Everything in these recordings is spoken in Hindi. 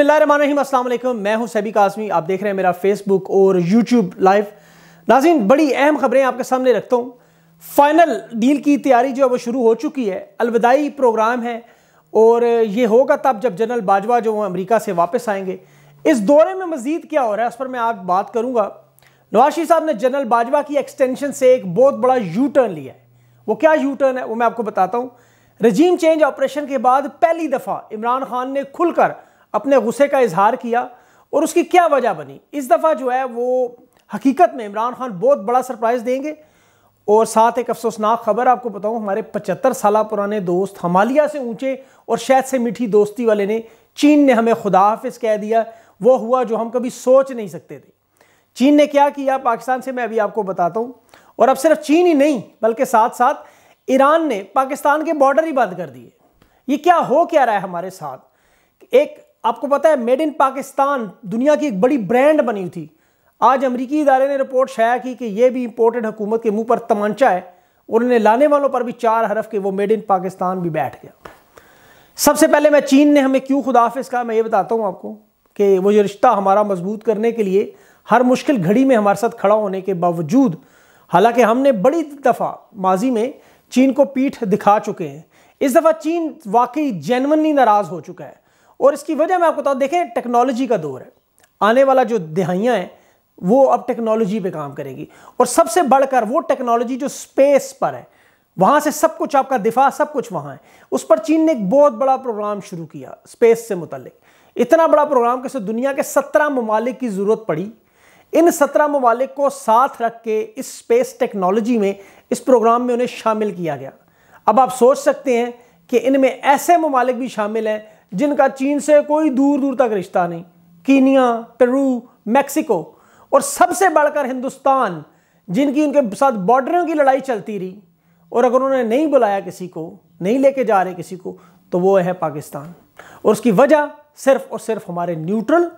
अस्सलाम मैं हूं सैबिक कासमी आप देख रहे हैं मेरा फेसबुक और यूट्यूब लाइव नाजिन बड़ी अहम खबरें आपके सामने रखता हूं फाइनल डील की तैयारी जो है वो शुरू हो चुकी है अलविदाई प्रोग्राम है और ये होगा तब जब जनरल बाजवा जो हैं अमरीका से वापस आएंगे इस दौरे में मज़ीद क्या हो रहा है उस पर मैं आज बात करूंगा नवाशी साहब ने जनरल बाजवा की एक्सटेंशन से एक बहुत बड़ा यू टर्न लिया है वो क्या यू टर्न है वो मैं आपको बताता हूँ रजीम चेंज ऑपरेशन के बाद पहली दफ़ा इमरान खान ने खुलकर अपने गुस्से का इजहार किया और उसकी क्या वजह बनी इस दफ़ा जो है वो हकीकत में इमरान खान बहुत बड़ा सरप्राइज़ देंगे और साथ एक अफसोसनाक खबर आपको बताऊँ हमारे पचहत्तर साल पुराने दोस्त हमालिया से ऊँचे और शहद से मीठी दोस्ती वाले ने चीन ने हमें खुदा हाफिज कह दिया वो हुआ जो हम कभी सोच नहीं सकते थे चीन ने क्या किया पाकिस्तान से मैं अभी आपको बताता हूँ और अब सिर्फ चीन ही नहीं बल्कि साथ साथ ईरान ने पाकिस्तान के बॉर्डर ही बंद कर दिए ये क्या हो क्या रहा है हमारे साथ एक आपको पता है मेड इन पाकिस्तान दुनिया की एक बड़ी ब्रांड बनी हुई थी आज अमरीकी इदारे ने रिपोर्ट शाया की कि यह भी इंपोर्टेड हुकूमत के मुंह पर तमांचा है उन्होंने लाने वालों पर भी चार हरफ के वो मेड इन पाकिस्तान भी बैठ गया सबसे पहले मैं चीन ने हमें क्यों खुदाफिज कहा मैं ये बताता हूँ आपको कि वो जो रिश्ता हमारा मजबूत करने के लिए हर मुश्किल घड़ी में हमारे साथ खड़ा होने के बावजूद हालांकि हमने बड़ी दफ़ा माजी में चीन को पीठ दिखा चुके हैं इस दफ़ा चीन वाकई जेनवनली नाराज़ हो चुका है और इसकी वजह मैं आपको बताऊँ देखें टेक्नोलॉजी का दौर है आने वाला जो दिहाइयाँ हैं वो अब टेक्नोलॉजी पे काम करेगी और सबसे बढ़कर वो टेक्नोलॉजी जो स्पेस पर है वहाँ से सब कुछ आपका दिफा सब कुछ वहाँ है उस पर चीन ने एक बहुत बड़ा प्रोग्राम शुरू किया स्पेस से मुतलिक इतना बड़ा प्रोग्राम कि दुनिया के सत्रह ममालिक की ज़रूरत पड़ी इन सत्रह ममालिक को साथ रख के इस स्पेस टेक्नोलॉजी में इस प्रोग्राम में उन्हें शामिल किया गया अब आप सोच सकते हैं कि इनमें ऐसे ममालिक भी शामिल हैं जिनका चीन से कोई दूर दूर तक रिश्ता नहीं कीनिया पेरू मैक्सिको और सबसे बढ़कर हिंदुस्तान जिनकी उनके साथ बॉर्डरों की लड़ाई चलती रही और अगर उन्होंने नहीं बुलाया किसी को नहीं लेके जा रहे किसी को तो वो है पाकिस्तान और उसकी वजह सिर्फ और सिर्फ हमारे न्यूट्रल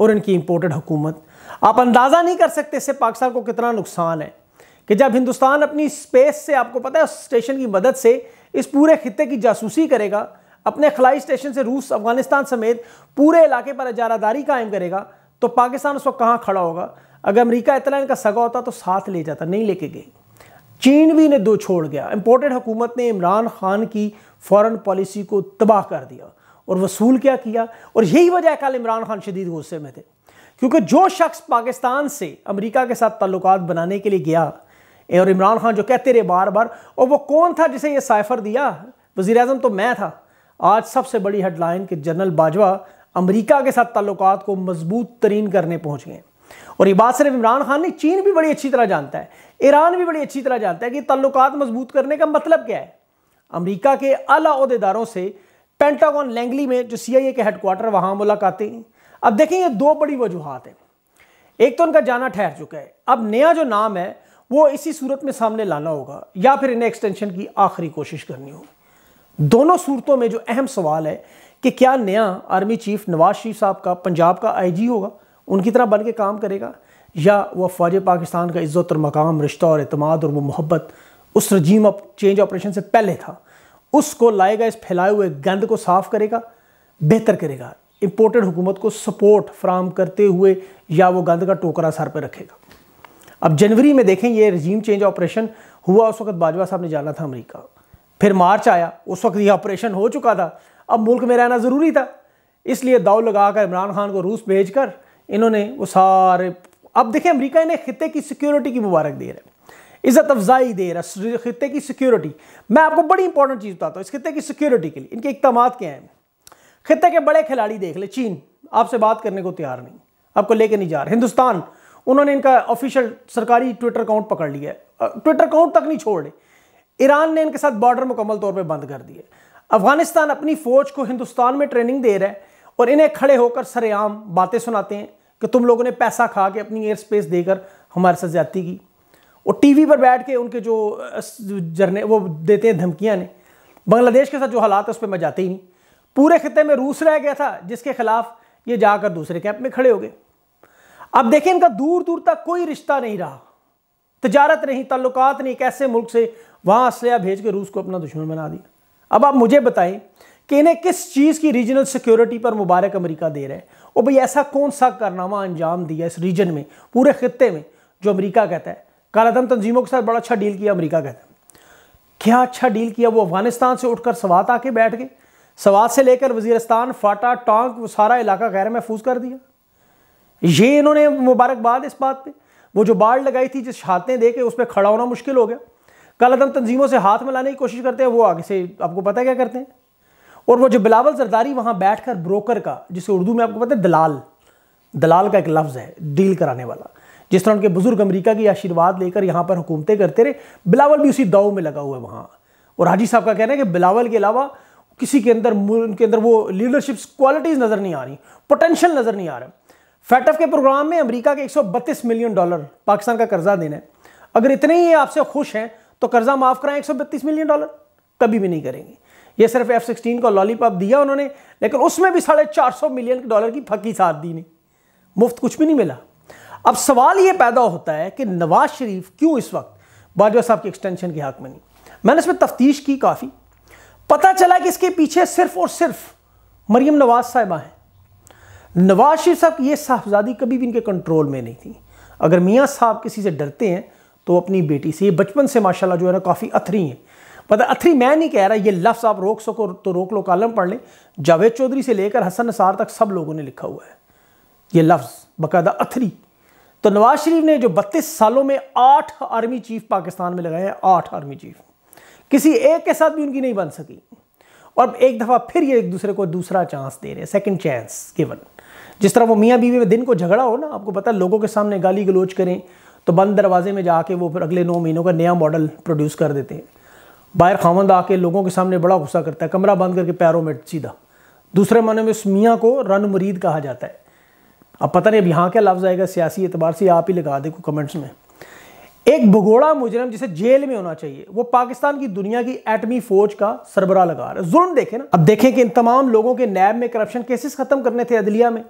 और इनकी इम्पोर्टेड हुकूमत आप अंदाज़ा नहीं कर सकते इससे पाकिस्तान को कितना नुकसान है कि जब हिंदुस्तान अपनी स्पेस से आपको पता है स्टेशन की मदद से इस पूरे खत्े की जासूसी करेगा अपने खलाई स्टेशन से रूस अफगानिस्तान समेत पूरे इलाके पर अजारादारी कायम करेगा तो पाकिस्तान उस वक्त कहाँ खड़ा होगा अगर अमरीका इतना इनका सगा होता तो साथ ले जाता नहीं लेके गए चीन भी इन्हें दो छोड़ गया इम्पोर्टेड हुकूमत ने इमरान खान की फॉरेन पॉलिसी को तबाह कर दिया और वसूल क्या किया और यही वजह कल इमरान खान शदीद गुस्से में थे क्योंकि जो शख्स पाकिस्तान से अमेरिका के साथ ताल्लुक बनाने के लिए गया और इमरान खान जो कहते रहे बार बार और वो कौन था जिसे ये साइफर दिया वजीर अजम तो मैं था आज सबसे बड़ी हेडलाइन कि जनरल बाजवा अमेरिका के साथ ताल्लुकात को मजबूत तरीन करने पहुंच गए और ये बात सिर्फ इमरान खान नहीं चीन भी बड़ी अच्छी तरह जानता है ईरान भी बड़ी अच्छी तरह जानता है कि ताल्लुक मजबूत करने का मतलब क्या है अमरीका के अलादेदारों से पेंटागॉन लैंगली में जो ए के हेडकोार्टर वहाँ मुलाकातें अब देखें ये दो बड़ी वजूहत हैं एक तो उनका जाना ठहर चुका है अब नया जो नाम है वो इसी सूरत में सामने लाना होगा या फिर इन्हें एक्सटेंशन की आखिरी कोशिश करनी होगी दोनों सूरतों में जो अहम सवाल है कि क्या नया आर्मी चीफ नवाज शरीफ साहब का पंजाब का आईजी होगा उनकी तरह बन के काम करेगा या वह फौज पाकिस्तान का इज़्ज़त और मकाम रिश्ता और अतमाद और वो मोहब्बत उस रजीम ऑफ चेंज ऑपरेशन से पहले था उसको लाएगा इस फैलाए हुए गंद को साफ़ करेगा बेहतर करेगा इम्पोर्टेड हुकूमत को सपोर्ट फ्राहम करते हुए या वो गंद का टोकरा सर पर रखेगा अब जनवरी में देखें ये रजीम चेंज ऑपरेशन हुआ उस वक्त बाजवा साहब ने जाना था अमरीका फिर मार्च आया उस वक्त यह ऑपरेशन हो चुका था अब मुल्क में रहना ज़रूरी था इसलिए दाव लगाकर इमरान खान को रूस भेज कर इन्होंने वो सारे अब देखें अमेरिका इन्हें खत्े की सिक्योरिटी की मुबारक दे रहे है इज़्ज़त अफजाई दे रहा है खत्े की सिक्योरिटी मैं आपको बड़ी इंपॉर्टेंट चीज़ बताता हूँ इस खत्े की सिक्योरिटी के लिए इनके इकदाम क्या हैं खत्े के बड़े खिलाड़ी देख ले चीन आपसे बात करने को तैयार नहीं आपको लेके नहीं जा रहे हिंदुस्तान उन्होंने इनका ऑफिशियल सरकारी ट्विटर अकाउंट पकड़ लिया है ट्विटर अकाउंट तक नहीं छोड़ रहे ईरान ने इनके साथ बॉर्डर मुकम्मल तौर पर बंद कर दिए अफगानिस्तान अपनी फौज को हिंदुस्तान में ट्रेनिंग दे रहा है और इन्हें खड़े होकर सरेआम बातें सुनाते हैं कि तुम लोगों ने पैसा खा के अपनी एयर स्पेस देकर हमारे साथ ज्यादा की और टीवी पर बैठ के उनके जो जरने वो देते हैं धमकियाँ ने बांग्लादेश के साथ जो हालात है उस पर मैं जाते ही नहीं पूरे खत्े में रूस रह गया था जिसके खिलाफ ये जाकर दूसरे कैंप में खड़े हो गए अब देखें इनका दूर दूर तक कोई रिश्ता नहीं रहा तजारत नहीं ताल्लुकात नहीं कैसे मुल्क से वहाँ असलिया भेज के रूस को अपना दुश्मन बना दिया अब आप मुझे बताएं कि इन्हें किस चीज़ की रीजनल सिक्योरिटी पर मुबारक अमेरिका दे रहा है और भाई ऐसा कौन सा कारनामा अंजाम दिया इस रीजन में पूरे खत्े में जो अमरीका कहता है कालादम तंजीमों के साथ बड़ा अच्छा डील किया अमरीका कहता है क्या अच्छा डील किया वो अफगानिस्तान से उठकर सवात आके बैठ गए सवात से लेकर वजीरस्तान फाटा टोंक वो सारा इलाका गैर महफूज कर दिया ये इन्होंने मुबारकबाद इस बात पे वो जो बाढ़ लगाई थी जिस हाथें दे के उस पर खड़ा होना मुश्किल हो गया कालादम तंजीमों से हाथ में लाने की कोशिश करते हैं वो आगे से आपको पता है क्या करते हैं और वो जो बिलावल जरदारी वहाँ बैठकर ब्रोकर का जिसे उर्दू में आपको पता है दलाल दलाल का एक लफ्ज़ है डील कराने वाला जिस तरह उनके बुज़ुर्ग अमरीका की आशीर्वाद लेकर यहाँ पर हुकूमतें करते रहे बिलावल भी उसी दाव में लगा हुआ है वहाँ और हाजी साहब का कहना है कि बिलावल के अलावा किसी के अंदर उनके अंदर वो लीडरशिप क्वालिटीज़ नज़र नहीं आ रही पोटेंशियल नज़र नहीं आ रहा फैटफ के प्रोग्राम में अमेरिका के 132 मिलियन डॉलर पाकिस्तान का कर्जा देना है अगर इतने ही आपसे खुश हैं तो कर्जा माफ कराएं एक मिलियन डॉलर कभी भी नहीं करेंगे ये सिर्फ एफ सिक्सटीन का लॉलीपॉप दिया उन्होंने लेकिन उसमें भी साढ़े चार सौ मिलियन डॉलर की फकी साथ दी नहीं मुफ्त कुछ भी नहीं मिला अब सवाल ये पैदा होता है कि नवाज शरीफ क्यों इस वक्त बाजवा साहब के एक्सटेंशन के हक में नहीं मैंने इसमें तफ्तीश की काफ़ी पता चला कि इसके पीछे सिर्फ और सिर्फ मरियम नवाज साहिबा हैं नवाज शरीफ साहब ये साहबजादी कभी भी इनके कंट्रोल में नहीं थी अगर मियाँ साहब किसी से डरते हैं तो अपनी बेटी से ये बचपन से माशाल्लाह जो है ना काफ़ी अथरी हैं पता अथरी मैं नहीं कह रहा ये लफ्ज़ आप रोक सको तो रोक लो कालम पढ़ लें जावेद चौधरी से लेकर हसन नसार तक सब लोगों ने लिखा हुआ है ये लफ्ज़ बाकायदा अथरी तो नवाज शरीफ ने जो बत्तीस सालों में आठ आर्मी चीफ पाकिस्तान में लगाए हैं आठ आर्मी चीफ किसी एक के साथ भी उनकी नहीं बन सकी और एक दफ़ा फिर ये एक दूसरे को दूसरा चांस दे रहे हैं सेकेंड चांस गिवन जिस तरह वो मियाँ बीवी में दिन को झगड़ा हो ना आपको पता है लोगों के सामने गाली गलोच करें तो बंद दरवाजे में जाके वो फिर अगले नौ महीनों का नया मॉडल प्रोड्यूस कर देते हैं बाहर खामंद आके लोगों के सामने बड़ा गुस्सा करता है कमरा बंद करके पैरों में सीधा दूसरे माने में उस मियाँ को रन मुरीद कहा जाता है अब पता नहीं अब यहाँ क्या लफ्ज़ आएगा सियासी एतबार से आप ही लगा दे को कमेंट्स में एक भगोड़ा मुजरम जिसे जेल में होना चाहिए वो पाकिस्तान की दुनिया की एटमी फौज का सरबरा लगा रहा है जुर्म देखें ना अब देखें कि इन तमाम लोगों के नैब में करप्शन केसेस खत्म करने थे अदलिया में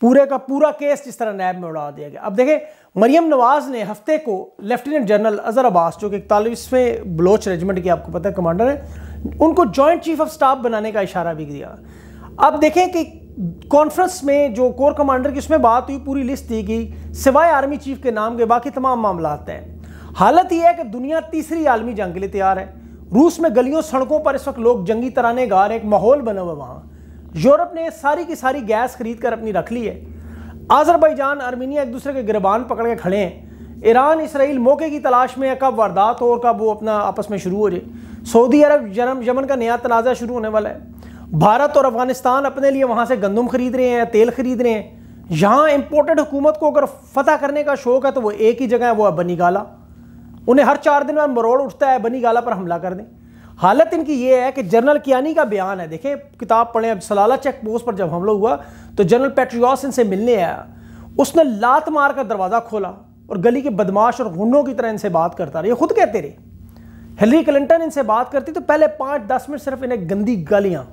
पूरे का पूरा केस जिस तरह नैब में उड़ा दिया गया अब देखें मरियम नवाज ने हफ्ते को लेफ्टिनेंट जनरल अजहर अब्बास जो कि इकतालीसवें बलोच रेजिमेंट की आपको पता है कमांडर है उनको जॉइंट चीफ ऑफ स्टाफ बनाने का इशारा भी दिया अब देखें कि कॉन्फ्रेंस में जो कोर कमांडर की उसमें बात हुई पूरी लिस्ट दी गई सिवाय आर्मी चीफ के नाम के बाकी तमाम मामला हैं हालत यह है कि दुनिया तीसरी आलमी जंग के लिए तैयार है रूस में गलियों सड़कों पर इस वक्त लोग जंगी तराने गा रहे एक माहौल बना हुआ वहाँ यूरोप ने सारी की सारी गैस खरीद कर अपनी रख ली है आजरबैजान आर्मीनिया एक दूसरे के गिरबान पकड़ के खड़े हैं ईरान इसराइल मौके की तलाश में है कब वारदात हो और कब वो अपना आपस में शुरू हो जाए सऊदी अरब जन्म यमन का नया तनाज़ा शुरू होने वाला है भारत और अफगानिस्तान अपने लिए वहाँ से गंदम खरीद रहे हैं तेल खरीद रहे हैं यहाँ इम्पोर्टेड हुकूमत को अगर फतह करने का शौक है तो वो एक ही जगह है वो है बनी गाला उन्हें हर चार दिन बाद मरोड़ उठता है बनी गाला पर हमला कर दें हालत इनकी ये है कि जनरल कियानी का बयान है देखें किताब पढ़ें अब सलाला चेक पोस्ट पर जब हमला हुआ तो जनरल पेट्रियास इनसे मिलने आया उसने लात मार कर दरवाज़ा खोला और गली के बदमाश और गुंडों की तरह इनसे बात करता रहा ये खुद कहते रहे हिलरी क्लिंटन इनसे बात करती तो पहले पाँच दस मिनट सिर्फ इन्हें गंदी गालियाँ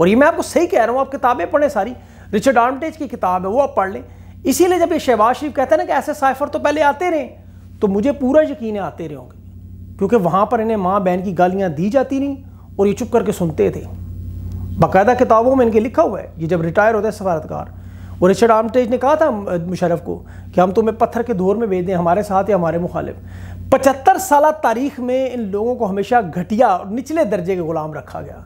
और ये मैं आपको सही कह रहा हूँ आप किताबें पढ़ें सारी रिचर्ड आर्मटेज की किताब है वो आप पढ़ लें इसीलिए जब ये शहबाज शरीफ कहते हैं ना कि ऐसे साइफर तो पहले आते रहे तो मुझे पूरा यकीन है आते रहे होंगे क्योंकि वहाँ पर इन्हें माँ बहन की गालियाँ दी जाती नहीं और ये चुप करके सुनते थे बाकायदा किताबों में इनके लिखा हुआ है ये जब रिटायर होते हैं सफारतकार और रिचर्ड आर्मटेज ने कहा था मुशरफ को कि हम तुम्हें पत्थर के दौर में भेज दें हमारे साथ या हमारे मुखालिफ पचहत्तर साल तारीख में इन लोगों को हमेशा घटिया और निचले दर्जे के ग़ुलाम रखा गया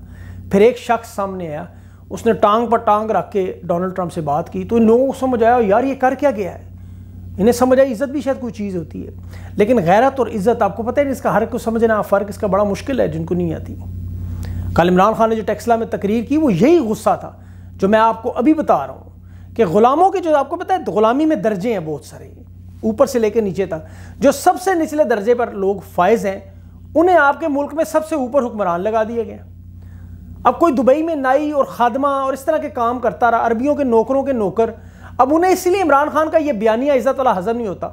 फिर एक शख्स सामने आया उसने टांग पर टांग रख के डोनाल्ड ट्रंप से बात की तो इन लोगों को समझ आया यार ये कर क्या गया है इन्हें समझ आई इज़्ज़त भी शायद कोई चीज़ होती है लेकिन गैरत और इज़्ज़त आपको पता है इसका हर को समझना फ़र्क इसका बड़ा मुश्किल है जिनको नहीं आती कल इमरान खान ने जो टेक्सला में तकरीर की वो यही गुस्सा था जो मैं आपको अभी बता रहा हूँ कि ग़ुलामों के जो आपको पता है ग़ुलामी में दर्जे हैं बहुत सारे ऊपर से लेकर नीचे तक जो सबसे निचले दर्जे पर लोग फायज हैं उन्हें आपके मुल्क में सबसे ऊपर हुक्मरान लगा दिए गए अब कोई दुबई में नाई और खादमा और इस तरह के काम करता रहा अरबियों के नौकरों के नौकर अब उन्हें इसलिए इमरान खान का यह बयानिया इज्जत वाला हजम नहीं होता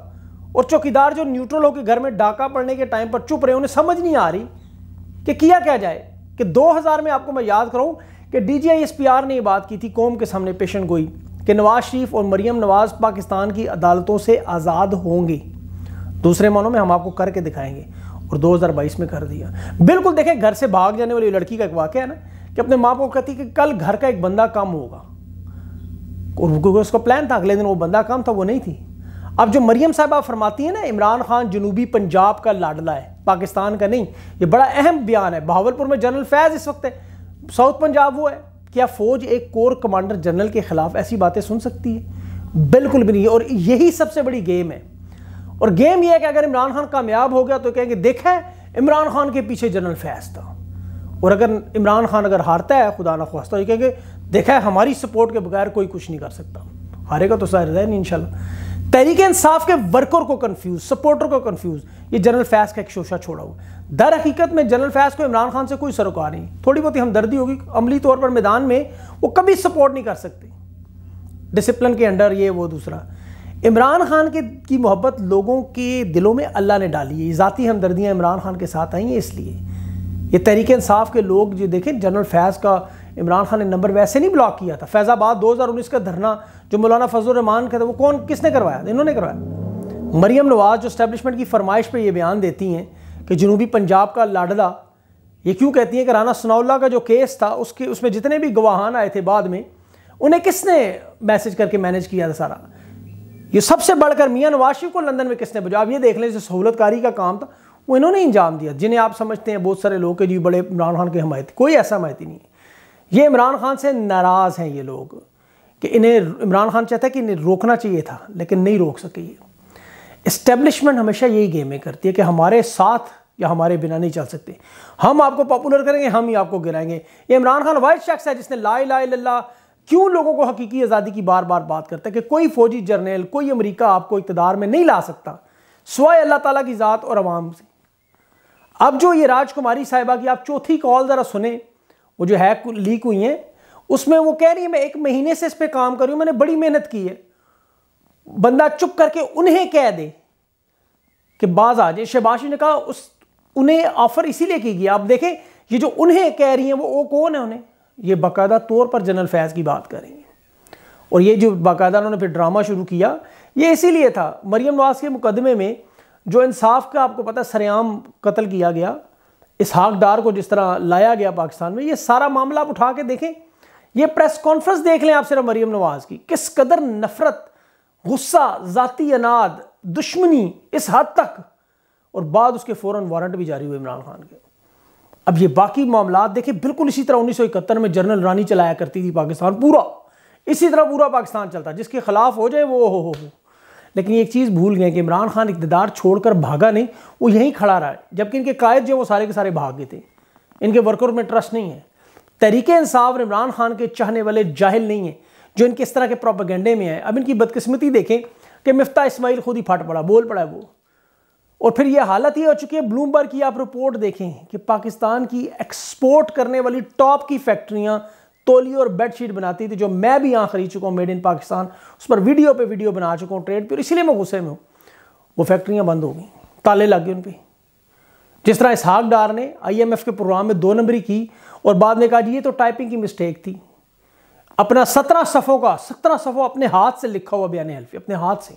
और चौकीदार जो न्यूट्रल होकर घर में डाका पड़ने के टाइम पर चुप रहे उन्हें समझ नहीं आ रही कि किया क्या जाए कि 2000 में आपको मैं याद कराऊं कि डीजीआईएसपीआर ने यह बात की थी कौम के सामने पेशन गोई कि नवाज शरीफ और मरियम नवाज पाकिस्तान की अदालतों से आज़ाद होंगे दूसरे मानों में हम आपको करके दिखाएंगे और 2022 में कर दिया बिल्कुल देखें घर से भाग जाने वाली लड़की का एक वाक्य है ना कि अपने माँ को कहती कि कल घर का एक बंदा कम होगा और उसका प्लान था अगले दिन वो बंदा काम था वो नहीं थी अब जो मरियम साहबा फरमाती है ना इमरान खान जनूबी पंजाब का लाडला है पाकिस्तान का नहीं ये बड़ा अहम बयान है बहावलपुर में जनरल फैज़ इस वक्त है साउथ पंजाब वो है क्या फ़ौज एक कोर कमांडर जनरल के ख़िलाफ़ ऐसी बातें सुन सकती है बिल्कुल भी नहीं और यही सबसे बड़ी गेम है और गेम यह है कि अगर इमरान खान कामयाब हो गया तो कहेंगे देखा है इमरान खान के पीछे जनरल फैज़ था और अगर इमरान खान अगर हारता है खुदा ना खास्ता ये कहेंगे देखा है हमारी सपोर्ट के बगैर कोई कुछ नहीं कर सकता हारेगा तो सारे नहीं इन तहरीक इंसाफ के वर्कर को कंफ्यूज सपोर्टर को कंफ्यूज ये जनरल फैज का एक शोशा छोड़ा हुआ दर हकीकत में जनरल फैज को इमरान खान से कोई सरोकार नहीं थोड़ी बहुत ही हमदर्दी होगी अमली तौर पर मैदान में वो कभी सपोर्ट नहीं कर सकते डिसिप्लिन के अंडर ये वो दूसरा इमरान खान के की मोहब्बत लोगों के दिलों में अल्लाह ने डाली है ज़ाती हमदर्दियाँ इमरान खान के साथ आई हैं इसलिए ये तहरीक इंसाफ के लोग जो देखें जनरल फैज़ का इमरान खान ने नंबर वैसे नहीं ब्लॉक किया था फैज़ाबाद 2019 का धरना जो मौलाना फजल रहमान का था वो कौन किसने करवाया इन्होंने करवाया मरियम नवाज जो स्टैब्लिशमेंट की फरमाइश पर यह बयान देती हैं कि जनूबी पंजाब का लाडला ये क्यों कहती हैं कि राना सनाउल्ला का जो केस था उसके उसमें जितने भी गवाहान आए थे बाद में उन्हें किसने मैसेज करके मैनेज किया था सारा ये सबसे बढ़कर मियाँ नवाज शरीफ को लंदन में किसने भेजा आप ये देख लें जो सहूलतकारी का काम था वो इन्होंने इंजाम दिया जिन्हें आप समझते हैं बहुत सारे लोग के जी बड़े इमरान खान के हमायती कोई ऐसा हमायती नहीं है ये इमरान खान से नाराज़ हैं ये लोग कि इन्हें इमरान खान चाहता है कि इन्हें रोकना चाहिए था लेकिन नहीं रोक सके ये इस्टेब्लिशमेंट हमेशा यही गेमें करती है कि हमारे साथ या हमारे बिना नहीं चल सकते हम आपको पॉपुलर करेंगे हम ही आपको गिराएंगे ये इमरान खान वाइस शख्स है जिसने ला ला ला क्यों लोगों को हकीकी आज़ादी की बार बार बात करता है कि कोई फौजी जर्नल कोई अमरीका आपको इकतदार में नहीं ला सकता स्वाय अल्लाह ताली की ज़ात और आवाम से अब जो ये राजकुमारी साहिबा की आप चौथी कॉल ज़रा सुने वो जो हैक लीक हुई हैं उसमें वो कह रही है मैं एक महीने से इस पर काम कर रही हूँ मैंने बड़ी मेहनत की है बंदा चुप करके उन्हें कह दे कि बाज आ जाए शहबाज ने कहा उस उन्हें ऑफर इसीलिए की गई आप देखें ये जो उन्हें कह रही हैं वो वो कौन है उन्हें ये बाकायदा तौर पर जनरल फैज़ की बात करेंगे और ये जो बाकायदा उन्होंने फिर ड्रामा शुरू किया ये इसीलिए था मरियम नवाज के मुकदमे में जो इंसाफ का आपको पता सरेआम कत्ल किया गया इसहाक डार को जिस तरह लाया गया पाकिस्तान में ये सारा मामला आप उठा के देखें ये प्रेस कॉन्फ्रेंस देख लें आप सिर्फ मरीम नवाज़ की किस कदर नफरत गुस्सा ज़ाती अनाद दुश्मनी इस हद तक और बाद उसके फ़ौर वारंट भी जारी हुए इमरान खान के अब ये बाकी मामला देखें बिल्कुल इसी तरह उन्नीस सौ इकहत्तर में जनरल रानी चलाया करती थी पाकिस्तान पूरा इसी तरह पूरा पाकिस्तान चलता जिसके खिलाफ हो जाए वो हो हो, हो। लेकिन एक चीज़ भूल गए कि इमरान खान इकतदार छोड़कर भागा नहीं वो यहीं खड़ा रहा है जबकि इनके कायद जो वो सारे के सारे भाग गए थे इनके वर्कर में ट्रस्ट नहीं है तरीके इंसाफ और इमरान खान के चाहने वाले जाहिल नहीं हैं जो इनके इस तरह के प्रोपागेंडे में है अब इनकी बदकस्मती देखें कि मफ्ता इसमाइल खुद ही फाट पड़ा बोल पड़ा वो और फिर ये हालत ही हो चुकी है ब्लूमबर्ग की आप रिपोर्ट देखें कि पाकिस्तान की एक्सपोर्ट करने वाली टॉप की फैक्ट्रियाँ तोली और बेडशीट बनाती थी जो मैं भी यहाँ खरीद चुका हूँ मेड इन पाकिस्तान उस पर वीडियो पे वीडियो बना चुका हूँ ट्रेड पर इसलिए मैं गुस्से में हूँ वो फैक्ट्रियाँ बंद हो गई ताले लग गए उन पर जिस तरह इसहाक डार ने आईएमएफ के प्रोग्राम में दो नंबरी की और बाद में कहा ये तो टाइपिंग की मिस्टेक थी अपना सत्रह सफ़ों का सत्रह सफ़ों अपने हाथ से लिखा हुआ बयान हल्फी अपने हाथ से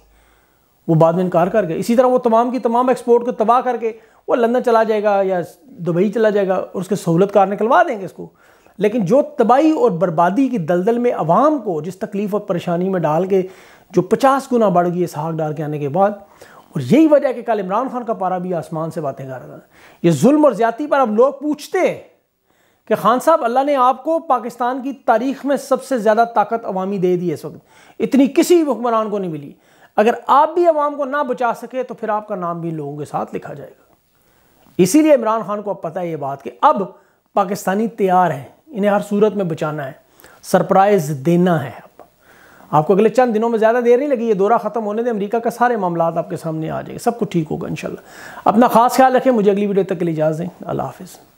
वो बाद में इनकार कर गए इसी तरह वो तमाम की तमाम एक्सपोर्ट को तबाह करके वो लंदन चला जाएगा या दुबई चला जाएगा और उसके सहूलत कार निकलवा देंगे इसको लेकिन जो तबाही और बर्बादी की दलदल में आवाम को जिस तकलीफ़ और परेशानी में डाल के जो पचास गुना बढ़ गई इसहाक डाल के आने के बाद और यही वजह है कि कल इमरान खान का पारा भी आसमान से बातें कर रहा था ये जुल्म और ज्यादा पर अब लोग पूछते हैं कि खान साहब अल्लाह ने आपको पाकिस्तान की तारीख में सबसे ज़्यादा ताकत अवामी दे दी इस वक्त इतनी किसी भी हुक्मरान को नहीं मिली अगर आप भी अवाम को ना बचा सके तो फिर आपका नाम भी लोगों के साथ लिखा जाएगा इसीलिए इमरान खान को अब पता है ये बात कि अब पाकिस्तानी तैयार हैं इन्हें हर सूरत में बचाना है सरप्राइज देना है अब आपको अगले चंद दिनों में ज़्यादा देर नहीं लगी ये दौरा ख़त्म होने दें अमेरिका का सारे मामला आपके सामने आ जाएंगे सब कुछ ठीक होगा इन अपना खास ख्याल रखें मुझे अगली वीडियो तक के लिए इजाज़ दें अल्लाह हाफिज़